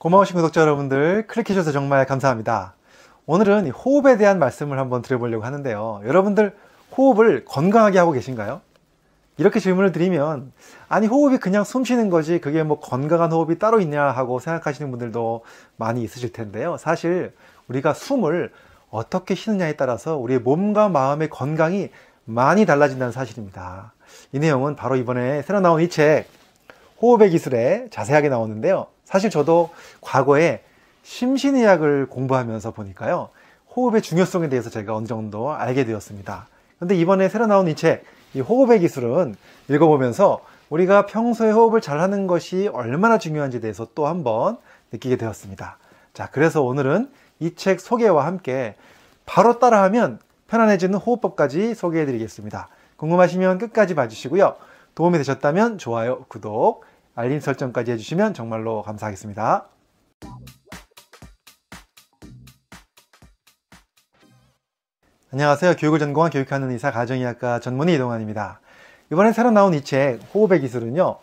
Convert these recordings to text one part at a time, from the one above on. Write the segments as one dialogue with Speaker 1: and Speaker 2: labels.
Speaker 1: 고마우신 구독자 여러분들 클릭해주셔서 정말 감사합니다. 오늘은 호흡에 대한 말씀을 한번 드려보려고 하는데요. 여러분들 호흡을 건강하게 하고 계신가요? 이렇게 질문을 드리면 아니 호흡이 그냥 숨 쉬는 거지 그게 뭐 건강한 호흡이 따로 있냐 하고 생각하시는 분들도 많이 있으실 텐데요. 사실 우리가 숨을 어떻게 쉬느냐에 따라서 우리의 몸과 마음의 건강이 많이 달라진다는 사실입니다. 이 내용은 바로 이번에 새로 나온 이 책 호흡의 기술에 자세하게 나오는데요. 사실 저도 과거에 심신의학을 공부하면서 보니까요. 호흡의 중요성에 대해서 제가 어느 정도 알게 되었습니다. 그런데 이번에 새로 나온 이 책, 이 호흡의 기술은 읽어보면서 우리가 평소에 호흡을 잘하는 것이 얼마나 중요한지 대해서 또 한번 느끼게 되었습니다. 자, 그래서 오늘은 이 책 소개와 함께 바로 따라하면 편안해지는 호흡법까지 소개해 드리겠습니다. 궁금하시면 끝까지 봐주시고요. 도움이 되셨다면 좋아요, 구독, 알림 설정까지 해주시면 정말로 감사하겠습니다. 안녕하세요. 교육을 전공한 교육하는 의사 가정의학과 전문의 이동환입니다. 이번에 새로 나온 이 책 호흡의 기술은요.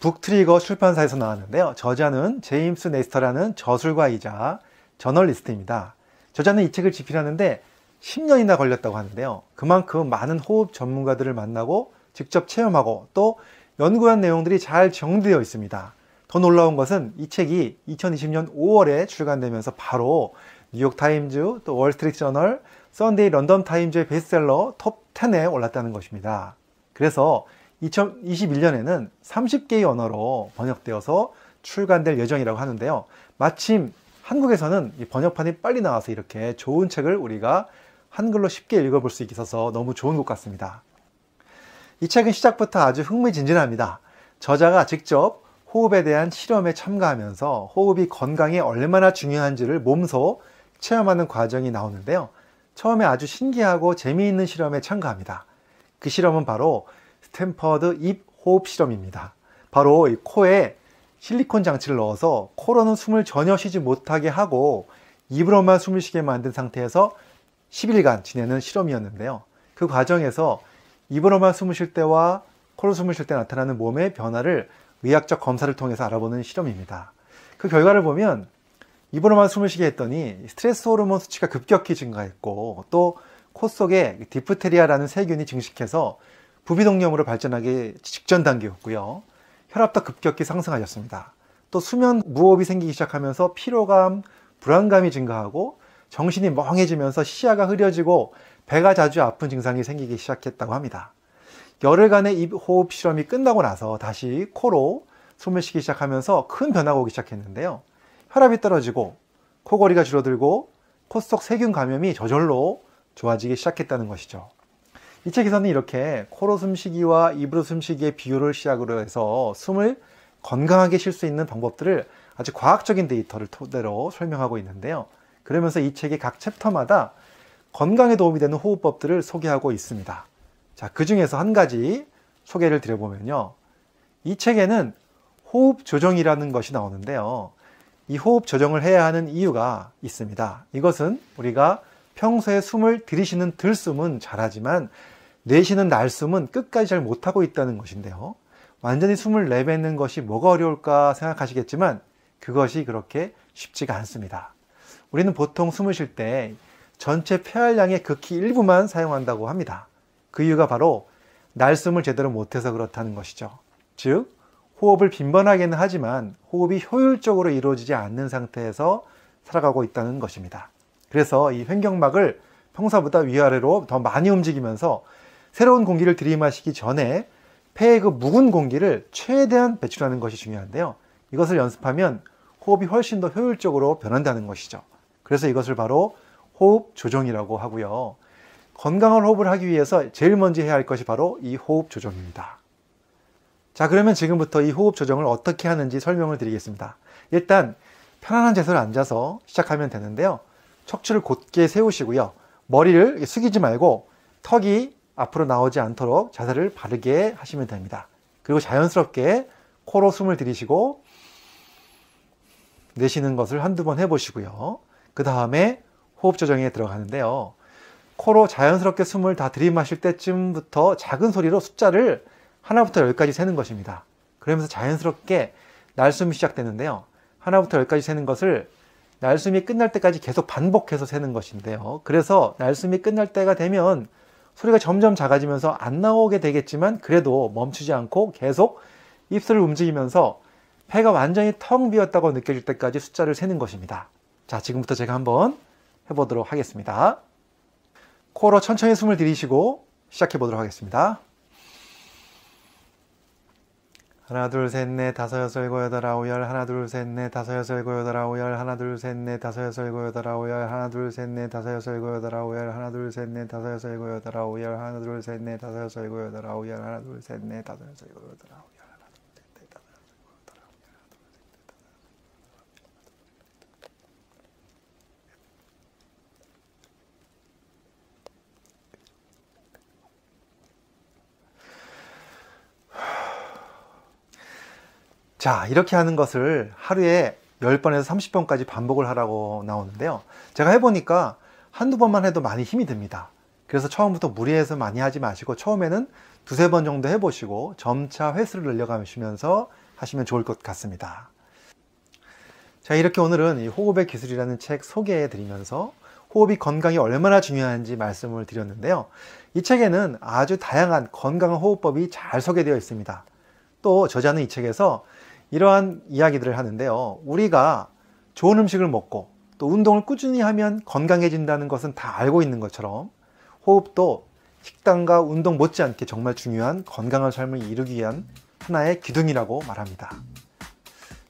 Speaker 1: 북트리거 출판사에서 나왔는데요. 저자는 제임스 네스터라는 저술가이자 저널리스트입니다. 저자는 이 책을 집필하는데 10년이나 걸렸다고 하는데요. 그만큼 많은 호흡 전문가들을 만나고 직접 체험하고 또 연구한 내용들이 잘 정리되어 있습니다. 더 놀라운 것은 이 책이 2020년 5월에 출간되면서 바로 뉴욕타임즈, 또 월스트리트저널, 썬데이 런던타임즈의 베스트셀러 톱10에 올랐다는 것입니다. 그래서 2021년에는 30개의 언어로 번역되어서 출간될 예정이라고 하는데요. 마침 한국에서는 번역판이 빨리 나와서 이렇게 좋은 책을 우리가 한글로 쉽게 읽어볼 수 있어서 너무 좋은 것 같습니다. 이 책은 시작부터 아주 흥미진진합니다. 저자가 직접 호흡에 대한 실험에 참가하면서 호흡이 건강에 얼마나 중요한지를 몸소 체험하는 과정이 나오는데요. 처음에 아주 신기하고 재미있는 실험에 참가합니다. 그 실험은 바로 스탠퍼드 입 호흡 실험입니다. 바로 이 코에 실리콘 장치를 넣어서 코로는 숨을 전혀 쉬지 못하게 하고 입으로만 숨을 쉬게 만든 상태에서 10일간 지내는 실험이었는데요. 그 과정에서 입으로만 숨을 쉴 때와 코로 숨을 쉴 때 나타나는 몸의 변화를 의학적 검사를 통해서 알아보는 실험입니다. 그 결과를 보면 입으로만 숨을 쉬게 했더니 스트레스 호르몬 수치가 급격히 증가했고 또 코 속에 디프테리아라는 세균이 증식해서 부비동염으로 발전하기 직전 단계였고요. 혈압도 급격히 상승하셨습니다. 또 수면 무호흡이 생기기 시작하면서 피로감, 불안감이 증가하고 정신이 멍해지면서 시야가 흐려지고 배가 자주 아픈 증상이 생기기 시작했다고 합니다. 열흘간의 입 호흡 실험이 끝나고 나서 다시 코로 숨을 쉬기 시작하면서 큰 변화가 오기 시작했는데요. 혈압이 떨어지고 코골이가 줄어들고 코 속 세균 감염이 저절로 좋아지기 시작했다는 것이죠. 이 책에서는 이렇게 코로 숨쉬기와 입으로 숨쉬기의 비율을 시작으로 해서 숨을 건강하게 쉴 수 있는 방법들을 아주 과학적인 데이터를 토대로 설명하고 있는데요. 그러면서 이 책이 각 챕터마다 건강에 도움이 되는 호흡법들을 소개하고 있습니다. 자, 그 중에서 한 가지 소개를 드려보면요. 이 책에는 호흡 조정이라는 것이 나오는데요. 이 호흡 조정을 해야 하는 이유가 있습니다. 이것은 우리가 평소에 숨을 들이쉬는 들숨은 잘하지만 내쉬는 날숨은 끝까지 잘 못하고 있다는 것인데요. 완전히 숨을 내뱉는 것이 뭐가 어려울까 생각하시겠지만 그것이 그렇게 쉽지가 않습니다. 우리는 보통 숨을 쉴 때 전체 폐활량의 극히 일부만 사용한다고 합니다. 그 이유가 바로 날숨을 제대로 못해서 그렇다는 것이죠. 즉, 호흡을 빈번하게는 하지만 호흡이 효율적으로 이루어지지 않는 상태에서 살아가고 있다는 것입니다. 그래서 이 횡격막을 평소보다 위아래로 더 많이 움직이면서 새로운 공기를 들이마시기 전에 폐의 그 묵은 공기를 최대한 배출하는 것이 중요한데요. 이것을 연습하면 호흡이 훨씬 더 효율적으로 변한다는 것이죠. 그래서 이것을 바로 호흡 조정이라고 하고요. 건강한 호흡을 하기 위해서 제일 먼저 해야 할 것이 바로 이 호흡 조정입니다. 자, 그러면 지금부터 이 호흡 조정을 어떻게 하는지 설명을 드리겠습니다. 일단 편안한 자세로 앉아서 시작하면 되는데요. 척추를 곧게 세우시고요. 머리를 숙이지 말고 턱이 앞으로 나오지 않도록 자세를 바르게 하시면 됩니다. 그리고 자연스럽게 코로 숨을 들이시고 내쉬는 것을 한두 번 해보시고요. 그 다음에 호흡 조정에 들어가는데요. 코로 자연스럽게 숨을 다 들이마실 때쯤부터 작은 소리로 숫자를 하나부터 열까지 세는 것입니다. 그러면서 자연스럽게 날숨이 시작되는데요. 하나부터 열까지 세는 것을 날숨이 끝날 때까지 계속 반복해서 세는 것인데요. 그래서 날숨이 끝날 때가 되면 소리가 점점 작아지면서 안 나오게 되겠지만 그래도 멈추지 않고 계속 입술을 움직이면서 폐가 완전히 텅 비었다고 느껴질 때까지 숫자를 세는 것입니다. 자, 지금부터 제가 한번 해보도록 하겠습니다. 코로 천천히 숨을 들이쉬고 시작해 보도록 하겠습니다. 하나 둘셋넷 다섯 여섯 일곱 여덟 아홉 열 하나 둘셋넷 다섯 여섯 일곱 여덟 아홉 열 하나 둘셋넷 다섯 여섯 일곱 여덟 아홉 열 하나 둘셋넷 다섯 여섯 일곱 여덟 아홉 열 하나 둘셋넷 다섯 여섯 일곱 여덟 아홉 열 하나 둘셋넷 다섯 여섯 일곱 여덟 아홉 열 하나 둘셋넷 다섯 여섯 일곱 여덟 아홉 열 자, 이렇게 하는 것을 하루에 10번에서 30번까지 반복을 하라고 나오는데요. 제가 해보니까 한두 번만 해도 많이 힘이 듭니다. 그래서 처음부터 무리해서 많이 하지 마시고 처음에는 두세 번 정도 해보시고 점차 횟수를 늘려가시면서 하시면 좋을 것 같습니다. 자, 이렇게 오늘은 호흡의 기술이라는 책 소개해 드리면서 호흡이 건강이 얼마나 중요한지 말씀을 드렸는데요. 이 책에는 아주 다양한 건강 호흡법이 잘 소개되어 있습니다. 또 저자는 이 책에서 이러한 이야기들을 하는데요. 우리가 좋은 음식을 먹고 또 운동을 꾸준히 하면 건강해진다는 것은 다 알고 있는 것처럼 호흡도 식단과 운동 못지않게 정말 중요한 건강한 삶을 이루기 위한 하나의 기둥이라고 말합니다.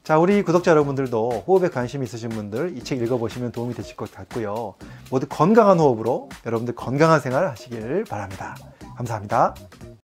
Speaker 1: 자, 우리 구독자 여러분들도 호흡에 관심 있으신 분들 이 책 읽어보시면 도움이 되실 것 같고요. 모두 건강한 호흡으로 여러분들 건강한 생활 하시길 바랍니다. 감사합니다.